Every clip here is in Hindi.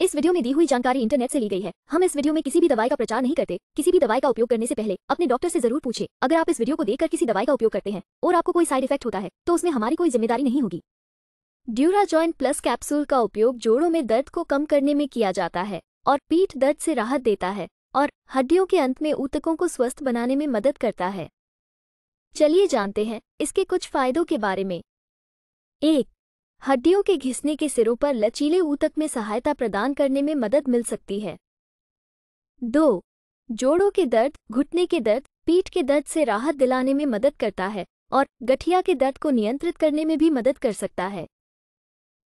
इस वीडियो में दी हुई जानकारी इंटरनेट से ली गई है हम इस वीडियो में किसी भी दवाई का प्रचार नहीं करते किसी भी दवाई का उपयोग करने से पहले अपने डॉक्टर से जरूर पूछे अगर आप इस वीडियो को देखकर किसी दवाई का उपयोग करते हैं और आपको कोई साइड इफेक्ट होता है तो उसमें हमारी कोई जिम्मेदारी नहीं होगी ड्यूरा जॉइंट प्लस कैप्सूल का उपयोग जोड़ों में दर्द को कम करने में किया जाता है और पीठ दर्द से राहत देता है और हड्डियों के अंत में ऊतकों को स्वस्थ बनाने में मदद करता है चलिए जानते हैं इसके कुछ फायदों के बारे में एक हड्डियों के घिसने के सिरों पर लचीले ऊतक में सहायता प्रदान करने में मदद मिल सकती है दो जोड़ों के दर्द घुटने के दर्द पीठ के दर्द से राहत दिलाने में मदद करता है और गठिया के दर्द को नियंत्रित करने में भी मदद कर सकता है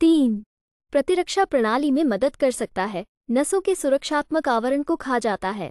तीन प्रतिरक्षा प्रणाली में मदद कर सकता है नसों के सुरक्षात्मक आवरण को खा जाता है